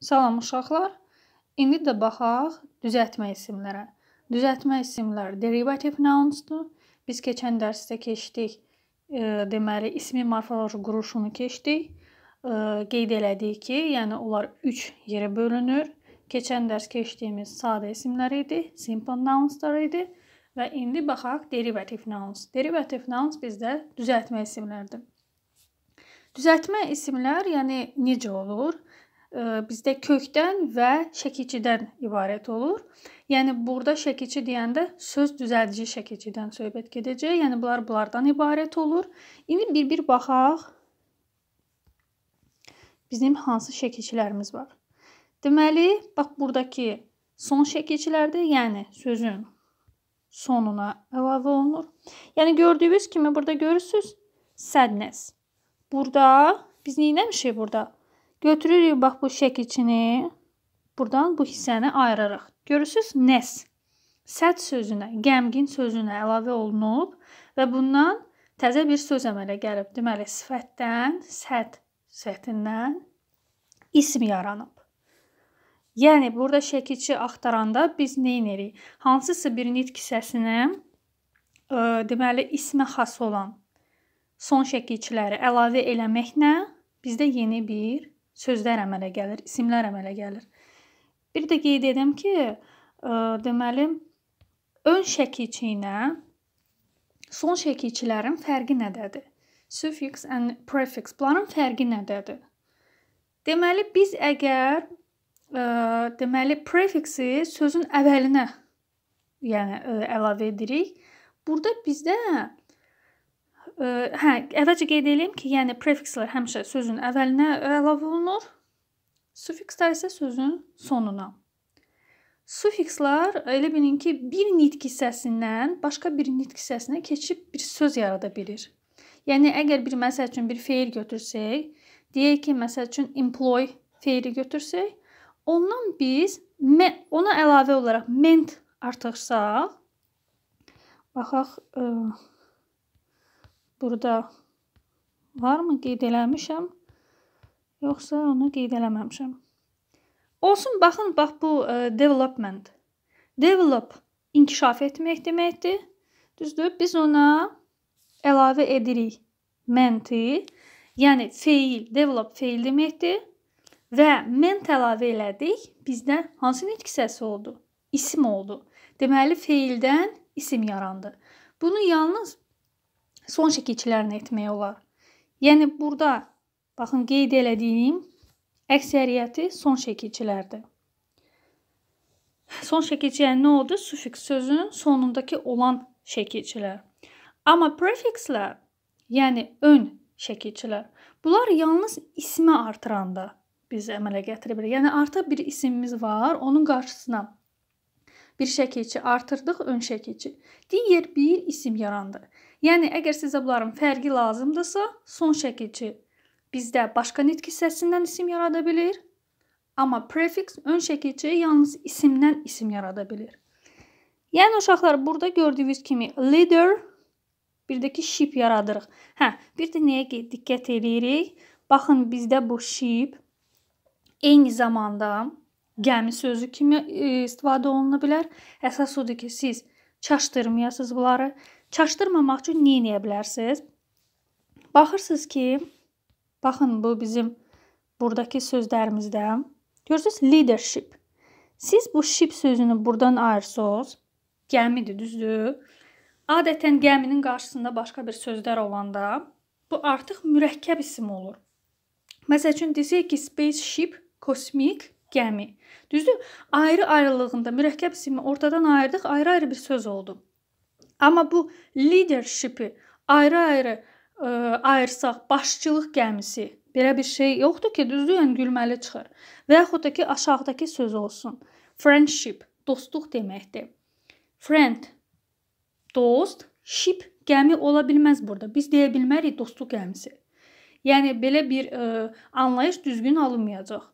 Salam uşaqlar. İndi də baxaq düzəltmə isimlərə. Düzəltmə isimlər derivative nouns-dur. Biz keçən dərsdə keçdik. E, deməli, ismi morfoloji quruluşunu keçdik. E, qeyd elədik ki, yəni onlar 3 yerə bölünür. Keçən dərs keçdiyimiz sadə isimlər idi, simple nouns-lar idi və indi baxaq derivative nouns. Derivative nouns bizdə düzəltmə isimləridir. Düzəltmə isimlər, yəni necə olur? bizdə kökdən və şəkicidən ibarət olur. Yəni burada şəkici deyəndə söz düzəldici şəkicidən söhbət gedəcək. Yəni bunlar bunlardan ibarət olur. İndi bir-bir baxaq. Bizim hansı şəkicilərimiz var? Deməli, bax burdakı son şəkicilərdir, yəni sözün sonuna əlavə olunur. Yəni gördüyünüz kimi burada görürsüz sədnəs. Burada biz nə etmişik burada? Götürürük bax bu şəkiçini. Buradan bu hissəni ayırarıq. Görürsüz? Nəs. Səd sözünə, qəmgin sözünə əlavə olunub və bundan təzə bir söz əmələ gəlib. Deməli, sifətdən, səd sifətindən ism yaranıb. Yəni burada şəkiçi axtaranda biz nə edirik? Hansısa bir nitq hissəsinə ə, e, deməli ismə xas olan son şəkilçiləri əlavə eləməklə bizdə yeni bir sözlər əmələ gəlir, isimlər əmələ gəlir. Bir də qeyd edim ki, ə, e, deməli ön şəkiçi ilə son şəkiçilərin fərqi nədədir? Suffix and prefix bunların fərqi nədədir? Deməli biz əgər ə, e, deməli prefiksi sözün əvvəlinə yəni ə, e, əlavə edirik. Burada bizdə hə, əvvəlcə qeyd edeyim ki, yəni prefikslər həmişə sözün əvvəlinə əlavə olunur. Sufikslər isə sözün sonuna. Sufikslər elə bilin ki, bir nitq hissəsindən başqa bir nitq hissəsinə keçib bir söz yarada bilir. Yəni əgər bir məsəl üçün bir feil götürsək, deyək ki, məsəl üçün employ feili götürsək, ondan biz ona əlavə olaraq ment artırsaq, baxaq, ə, burada varmı qeyd eləmişəm, yoxsa onu qeyd eləməmişəm. Olsun, baxın, bax bu ə, e, development. Develop inkişaf etmək deməkdir. Düzdür? Biz ona əlavə edirik menti, yəni feil, develop feil deməkdir. Və ment əlavə elədik, bizdə hansı nitq səsi oldu? İsim oldu. Deməli, feildən isim yarandı. Bunu yalnız son şəkilçilərini etmək olar. Yəni burada baxın qeyd elədiyim əksəriyyəti son şəkilçilərdir. Son şəkilçi yəni nə oldu? Sufiks sözünün sonundakı olan şəkilçilər. Amma prefikslər, yəni ön şəkilçilər. Bunlar yalnız ismi artıranda biz əmələ gətirə bilərik. Yəni artıq bir isimimiz var, onun qarşısına bir şəkilçi artırdıq, ön şəkilçi. Digər bir isim yarandı. Yəni əgər sizə bunların fərqi lazımdırsa, son şəkilçi bizdə başqa nitq hissəsindən isim yarada bilir. Amma prefiks ön şəkilçi yalnız isimdən isim yarada bilir. Yəni uşaqlar burada gördüyünüz kimi leader bir də ki ship yaradırıq. Hə, bir də nəyə diqqət eləyirik? Baxın bizdə bu ship eyni zamanda gəmi sözü kimi e, istifadə oluna bilər. Əsas odur ki, siz çaşdırmayasınız bunları çaşdırmamaq üçün nə edə bilərsiniz? Baxırsınız ki, baxın bu bizim buradakı sözlərimizdə görürsüz leadership. Siz bu ship sözünü burdan ayırsınız. Gəmidir, düzdür? Adətən gəminin qarşısında başqa bir sözlər olanda bu artıq mürəkkəb isim olur. Məsəl üçün desək ki, spaceship kosmik gəmi. Düzdür? Ayrı-ayrılığında mürəkkəb ismi ortadan ayırdıq, ayrı-ayrı bir söz oldu. Amma bu lidership-i ayrı-ayrı e, ayırsaq, başçılıq gəmisi belə bir şey yoxdur ki, düzdür, yəni gülməli çıxır. Və yaxud da ki, aşağıdakı söz olsun. Friendship dostluq deməkdir. Friend dost, ship gəmi ola bilməz burada. Biz deyə bilmərik dostluq gəmisi. Yəni belə bir ə, e, anlayış düzgün alınmayacaq.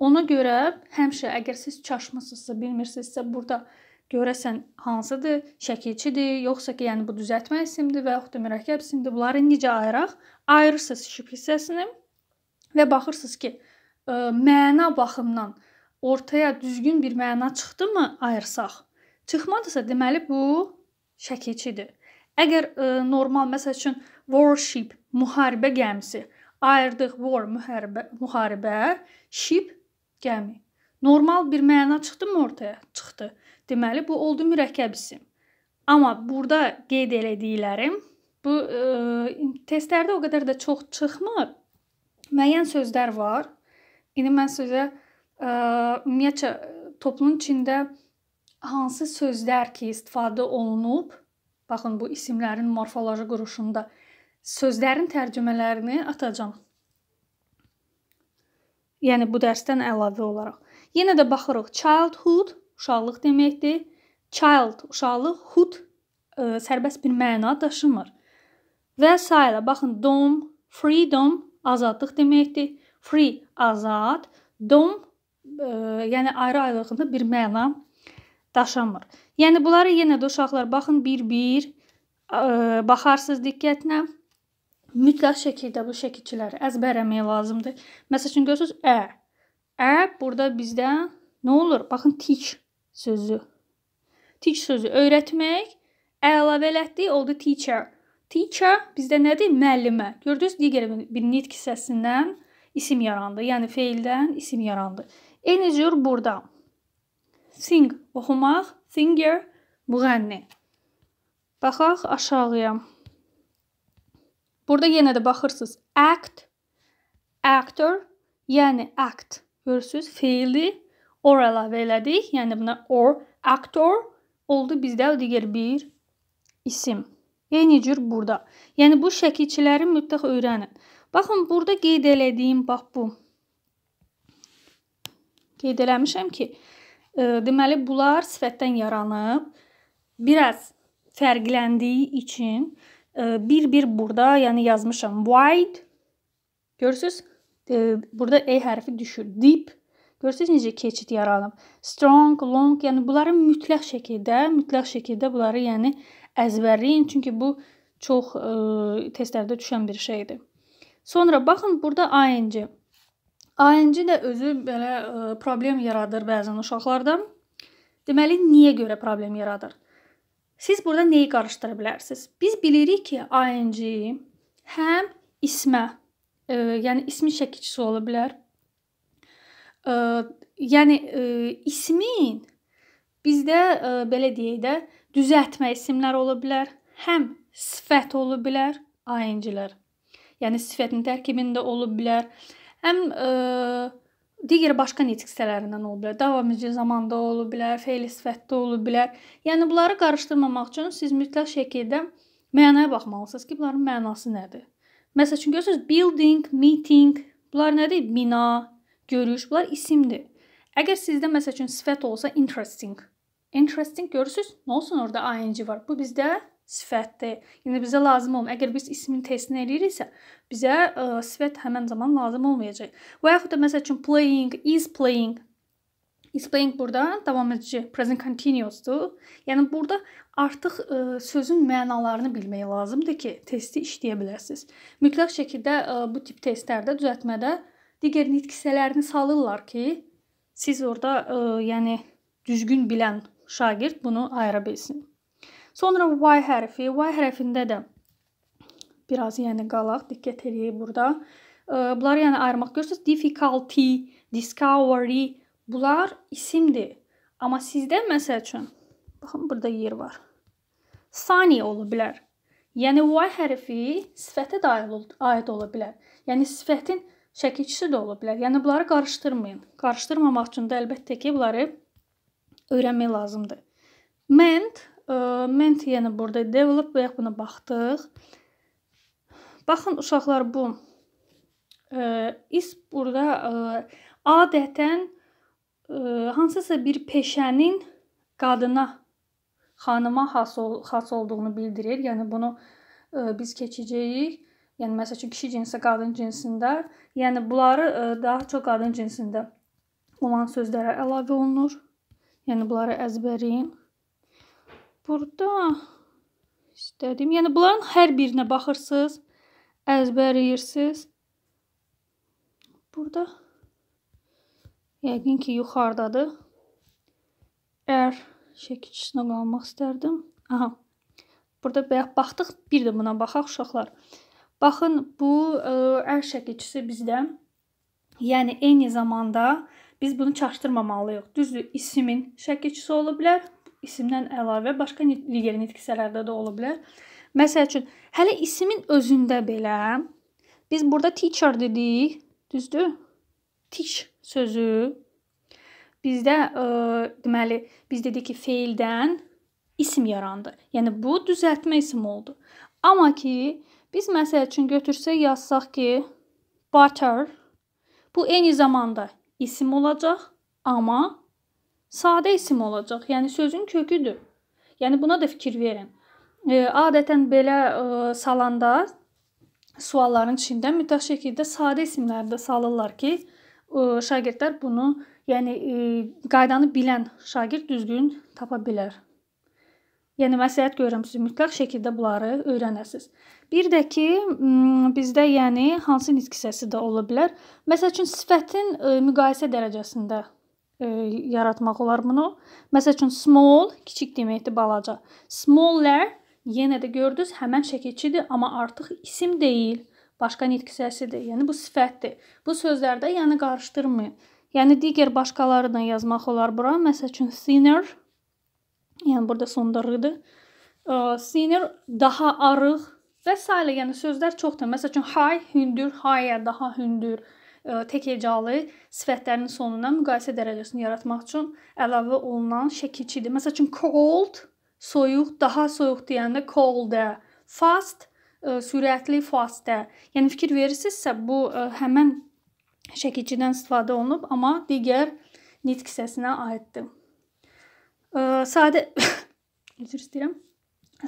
Ona görə həmişə əgər siz çaşmısınızsa, bilmirsinizsə, burada görəsən hansıdır, şəkilçidir, yoxsa ki, yəni bu düzəltmə isimdir və yaxud da mürəkkəb isimdir. Bunları necə ayıraq? Ayırırsınız şip hissəsini və baxırsınız ki, ə, e, məna baxımından ortaya düzgün bir məna çıxdımı ayırsaq. Çıxmadısa, deməli bu şəkilçidir. Əgər ə, e, normal məsəl üçün warship müharibə gəmisi ayırdıq war müharibə, müharibə, ship gəmi. Normal bir məna çıxdımı ortaya? Çıxdı. Deməli bu oldu mürəkkəb isim. Amma burada qeyd elədiklərim bu ə, e, testlərdə o qədər də çox çıxmır. Müəyyən sözlər var. İndi mən sizə e, ümumiyyətcə toplumun içində hansı sözlər ki istifadə olunub, baxın bu isimlərin morfoloji quruluşunda sözlərin tərcümələrini atacağam. Yəni bu dərsdən əlavə olaraq. Yenə də baxırıq childhood uşaqlıq deməkdir. Child uşaqlıq, hood ə, e, sərbəst bir məna daşımır. Və sairə baxın, dom, freedom azadlıq deməkdir. Free azad, dom ə, e, yəni ayrı-ayrılığında bir məna daşımır. Yəni bunları yenə də uşaqlar baxın bir-bir e, baxarsınız diqqətlə. Mütləq şəkildə bu şəkilçiləri əzbərləmək lazımdır. Məsələn, görürsüz ə. Ə burada bizdə nə olur? Baxın tik sözü. Teach sözü öyrətmək, əlavə elətdik, oldu teacher. Teacher bizdə nədir? Müəllimə. Gördünüz, digər bir nitq hissəsindən isim yarandı. Yəni feildən isim yarandı. Eyni cür burada. Sing oxumaq, singer müğənni. Baxaq aşağıya. Burada yenə də baxırsınız. Act, actor, yəni act. Görürsüz, feili or əlavə elədik. Yəni buna or, actor oldu bizdə digər bir isim. Eyni cür burada. Yəni bu şəkilçiləri mütləq öyrənin. Baxın, burada qeyd elədiyim bax bu. Qeyd eləmişəm ki, e, deməli bunlar sifətdən yaranıb. Biraz fərqləndiyi üçün e, bir-bir e, burada, yəni yazmışam wide. Görürsüz? E, burada e hərfi düşür. Deep Görürsüz necə keçid yaranıb. Strong, long, yəni bunları mütləq şəkildə, mütləq şəkildə bunları yəni əzbərləyin, çünki bu çox ə, e, testlərdə düşən bir şeydir. Sonra baxın burada ing. ING də özü belə ə, e, problem yaradır bəzən uşaqlarda. Deməli, niyə görə problem yaradır? Siz burada neyi qarışdıra bilərsiniz? Biz bilirik ki, ing həm ismə, ə, e, yəni ismin şəkilçisi ola bilər, Yəni ismin bizdə e, belə deyək də, düzəltmə isimlər ola bilər, həm sifət ola bilər, ayinlər. Yəni sifətin tərkibində ola bilər. Həm e, digər başqa nitq hissələrindən ola bilər. Davamedici zamanda ola bilər, feil sifətdə ola bilər. Yəni bunları qarışdırmamaq üçün siz mütləq şəkildə mənaya baxmalısınız ki, bunların mənası nədir? Məsəl üçün görürsüz building, meeting, bunlar nədir? Bina, görüş, bunlar isimdir. Əgər sizdə məsəl üçün sifət olsa interesting. Interesting görürsüz? Nə olsun orada ing var. Bu bizdə sifətdir. Yəni bizə lazım olmur. Əgər biz ismin testini eləyiriksə, bizə ə, e, sifət həmin zaman lazım olmayacaq. Və yaxud da məsəl üçün playing, is playing. Is playing burada davam edici, present continuous-dur. Yəni burada artıq ə, e, sözün mənalarını bilmək lazımdır ki, testi işləyə biləsiniz. Mütləq şəkildə ə, e, bu tip testlərdə düzəltmədə digər nitq hissələrini salırlar ki, siz orada, ə, e, yəni düzgün bilən şagird bunu ayıra bilsin. Sonra y hərfi, y hərfində də biraz yəni qalaq, diqqət eləyək burada. Ə, e, bunları yəni ayırmaq görürsüz, difficulty, discovery bunlar isimdir. Amma sizdə məsəl üçün baxın burada yer var. Sani ola bilər. Yəni y hərfi sifətə daxil aid ola bilər. Yəni sifətin şəkilçisi də ola bilər. Yəni bunları qarışdırmayın. Qarışdırmamaq üçün də əlbəttə ki, bunları öyrənmək lazımdır. Ment, ə, e, ment yəni burada develop və ya buna baxdıq. Baxın uşaqlar bu ə, e, is burada ə, e, adətən ə, hansısa bir peşənin qadına, xanıma xas, ol, xas olduğunu bildirir. Yəni bunu ə, biz keçəcəyik yəni məsəl üçün kişi cinsi, qadın cinsində, yəni bunları e, daha çox qadın cinsində olan sözlərə əlavə olunur. Yəni bunları əzbərləyin. Burada istədim. Yəni bunların hər birinə baxırsınız, əzbərləyirsiniz. Burada yəqin ki, yuxarıdadır. Əgər şəkilçisinə qalmaq istərdim. Aha. Burada bayaq baxdıq, bir də buna baxaq uşaqlar. Baxın, bu əl e, şəkilçisi bizdə. Yəni eyni zamanda biz bunu çaşdırmamalıyıq. Düzdür, isimin şəkilçisi ola bilər. İsimdən əlavə başqa digər nitq hissələrdə də ola bilər. Məsəl üçün, hələ isimin özündə belə biz burada teacher dedik, düzdür? Teach sözü bizdə ə, e, deməli biz dedik ki, feildən isim yarandı. Yəni bu düzəltmə ismi oldu. Amma ki, Biz məsəl üçün götürsək yazsaq ki, butter bu eyni zamanda isim olacaq, amma sadə isim olacaq. Yəni sözün köküdür. Yəni buna da fikir verin. E, adətən belə e, salanda sualların içində mütləq şəkildə sadə isimləri də salırlar ki, e, şagirdlər bunu, yəni e, qaydanı bilən şagird düzgün tapa bilər. Yəni məsləhət görürəm siz mütləq şəkildə bunları öyrənəsiz. Bir də ki, bizdə yəni hansı nitq hissəsi də ola bilər. Məsəl üçün sifətin müqayisə dərəcəsində yaratmaq olar bunu. Məsəl üçün small kiçik deməkdir, balaca. Smaller yenə də gördünüz, həmin şəkilçidir, amma artıq isim deyil, başqa nitq hissəsidir. Yəni bu sifətdir. Bu sözlərdə yəni qarışdırmayın. Yəni digər başqalarından yazmaq olar bura. Məsəl üçün thinner yəni burada sonda r-dır. Sinir daha arıq və s. yəni sözlər çoxdur. Məsələn, hay hündür, haya daha hündür tək hecalı sifətlərinin sonuna müqayisə dərəcəsini yaratmaq üçün əlavə olunan şəkilçidir. Məsələn, cold soyuq, daha soyuq deyəndə colder, fast sürətli fastdə. Yəni fikir verirsinizsə, bu həmin şəkilçidən istifadə olunub, amma digər nitq hissəsinə aiddir. Sadə üzr istəyirəm.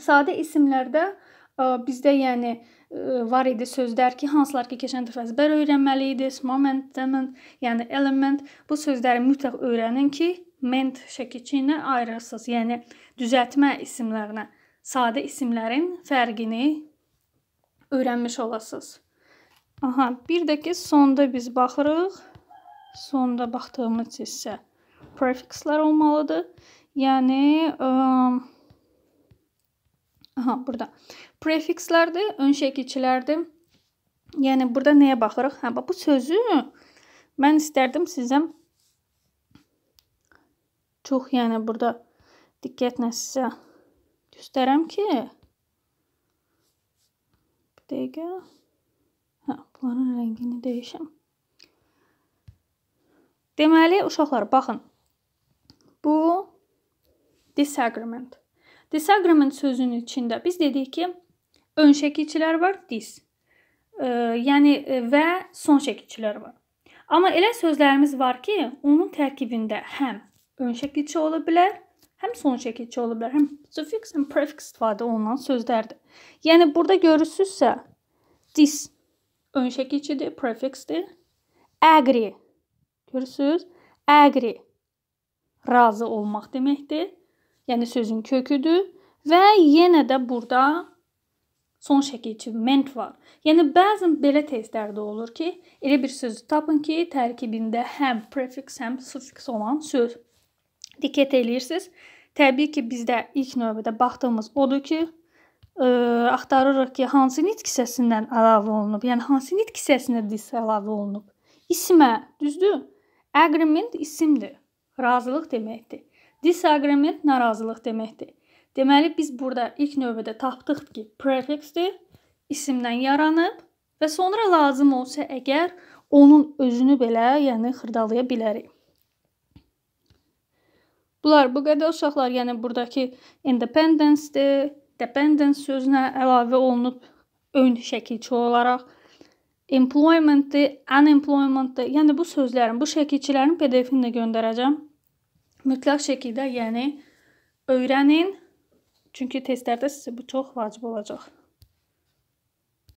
Sadə isimlərdə e, bizdə yəni e, var idi sözlər ki, hansılar ki, keçən dəfə əzbər öyrənməli idiniz. Moment, dement, yəni element bu sözləri mütləq öyrənin ki, ment şəkilçi ilə ayırırsınız. Yəni düzəltmə isimlərinə, sadə isimlərin fərqini öyrənmiş olasınız. Aha, bir də ki, sonda biz baxırıq. Sonda baxdığımız hissə prefikslər olmalıdır. Yəni aha burada prefikslərdir, ön şəkilçilərdir. Yəni burada nəyə baxırıq? Hə bu sözü mən istərdim sizə çox, yəni burada diqqətlə sizə göstərəm ki, bir dəqiqə. Hə, bunların rəngini dəyişəm. Deməli, uşaqlar, baxın. Bu Disagreement. Disagreement sözünün içində biz dedik ki, ön şəkilçilər var, dis. E, yəni və son şəkilçilər var. Amma elə sözlərimiz var ki, onun tərkibində həm ön şəkilçi ola bilər, həm son şəkilçi ola bilər, həm suffix and prefix istifadə olunan sözlərdir. Yəni burada görürsüzsə, dis ön şəkilçidir, prefixdir. Agree. Görürsüz? Agree razı olmaq deməkdir yəni sözün köküdür və yenə də burada son şəkil üçün ment var. Yəni bəzən belə testlərdə olur ki, elə bir sözü tapın ki, tərkibində həm prefiks, həm sufiks olan söz. Diqqət eləyirsiniz. Təbii ki, bizdə ilk növbədə baxdığımız odur ki, ə, e, axtarırıq ki, hansı nit kisəsindən əlavə olunub, yəni hansı nit kisəsinə dis əlavə olunub. İsmə, düzdür? Agreement isimdir. Razılıq deməkdir. Disagreement narazılıq deməkdir. Deməli biz burada ilk növbədə tapdıq ki, prefixdir, isimdən yaranıb və sonra lazım olsa əgər onun özünü belə, yəni xırdalaya bilərik. Bunlar bu qədər uşaqlar, yəni burdakı independence-dir, dependence sözünə əlavə olunub ön şəkilçi olaraq employment-dir, unemployment-dir. Yəni bu sözlərin, bu şəkilçilərin PDF-ini də göndərəcəm. Mütləq şəkildə, yəni öyrənin. Çünki testlərdə sizə bu çox vacib olacaq.